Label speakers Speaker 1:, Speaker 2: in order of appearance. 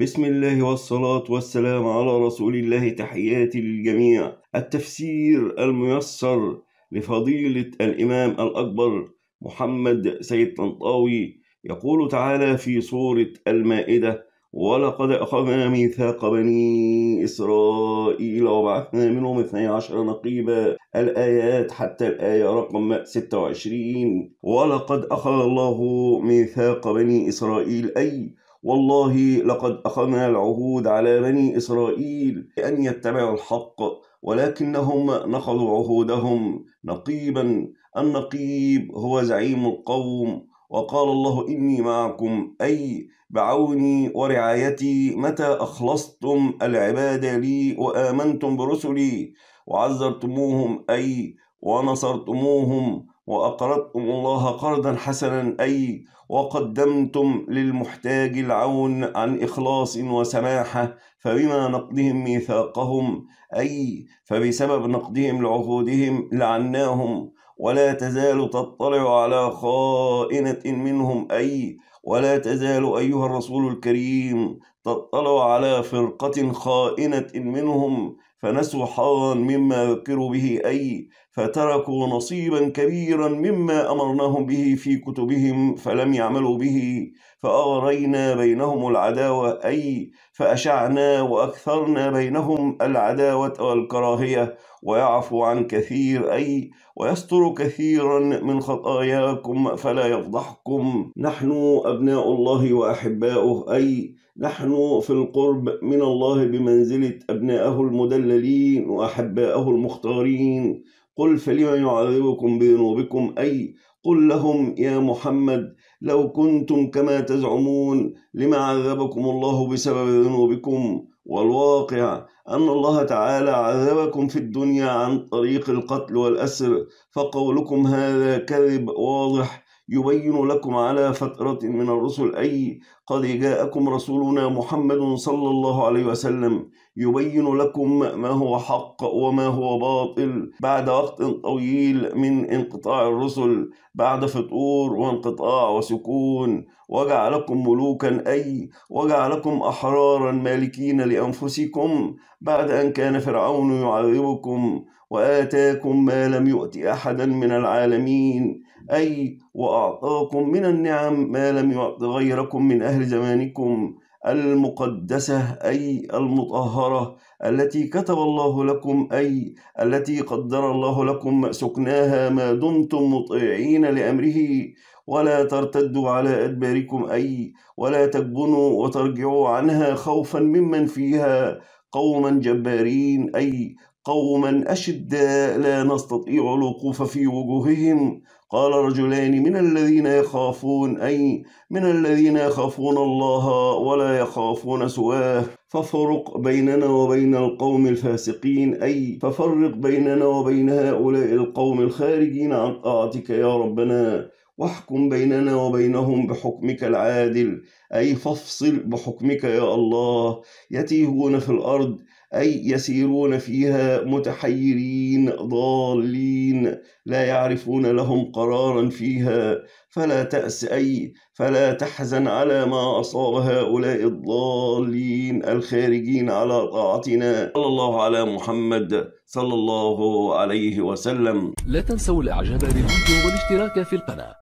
Speaker 1: بسم الله والصلاة والسلام على رسول الله تحياتي للجميع التفسير الميسر لفضيلة الإمام الأكبر محمد سيد طنطاوي يقول تعالى في سورة المائدة ولقد أخذنا ميثاق بني إسرائيل وبعثنا منهم اثني عشر نقيبا الآيات حتى الآية رقم 26 ولقد أخذ الله ميثاق بني إسرائيل أي والله لقد أخذنا العهود على بني إسرائيل أن يتبعوا الحق ولكنهم نقضوا عهودهم نقيبا النقيب هو زعيم القوم وقال الله إني معكم أي بعوني ورعايتي متى أخلصتم العباد لي وآمنتم برسلي وعزرتموهم أي ونصرتموهم وأقرضتم الله قرضا حسنا أي وقدمتم للمحتاج العون عن إخلاص وسماحة فبما نقضهم ميثاقهم أي فبسبب نقضهم لعهودهم لعناهم ولا تزال تطلع على خائنة منهم أي ولا تزال أيها الرسول الكريم فاطلعوا على فرقة خائنة منهم فنسوا حظا مما ذكروا به أي فتركوا نصيبا كبيرا مما أمرناهم به في كتبهم فلم يعملوا به فأغرينا بينهم العداوة أي فأشعنا وأكثرنا بينهم العداوة والكراهية ويعفو عن كثير أي ويستر كثيرا من خطاياكم فلا يفضحكم نحن أبناء الله وأحباؤه أي نحن في القرب من الله بمنزلة أبناءه المدللين وأحباءه المختارين قل فلما يعذبكم بذنوبكم أي قل لهم يا محمد لو كنتم كما تزعمون لما عذبكم الله بسبب ذنوبكم والواقع أن الله تعالى عذبكم في الدنيا عن طريق القتل والأسر فقولكم هذا كذب واضح يبين لكم على فترة من الرسل أي قد جاءكم رسولنا محمد صلى الله عليه وسلم يبين لكم ما هو حق وما هو باطل بعد وقت طويل من انقطاع الرسل بعد فتور وانقطاع وسكون وجعلكم ملوكا أي وجعلكم أحرارا مالكين لأنفسكم بعد أن كان فرعون يعذبكم وآتاكم ما لم يؤت أحدا من العالمين أي وأعطاكم من النعم ما لم يعط غيركم من أهل أهل زمانكم المقدسة أي المطهرة التي كتب الله لكم أي التي قدر الله لكم سكناها ما دمتم مطيعين لأمره ولا ترتدوا على أدباركم أي ولا تجبنوا وترجعوا عنها خوفا ممن فيها قوما جبارين أي قوما أشداء لا نستطيع الوقوف في وجوههم قال رجلان من الذين يخافون أي من الذين يخافون الله ولا يخافون سواه ففرق بيننا وبين القوم الفاسقين أي ففرق بيننا وبين هؤلاء القوم الخارجين عن طاعتك يا ربنا واحكم بيننا وبينهم بحكمك العادل أي فافصل بحكمك يا الله يتيهون في الأرض أي يسيرون فيها متحيرين ضالين لا يعرفون لهم قرارا فيها فلا تأس أي فلا تحزن على ما أصاب هؤلاء الضالين الخارجين على طاعتنا صلى الله على محمد صلى الله عليه وسلم لا تنسوا الإعجاب بالفيديو والاشتراك في القناة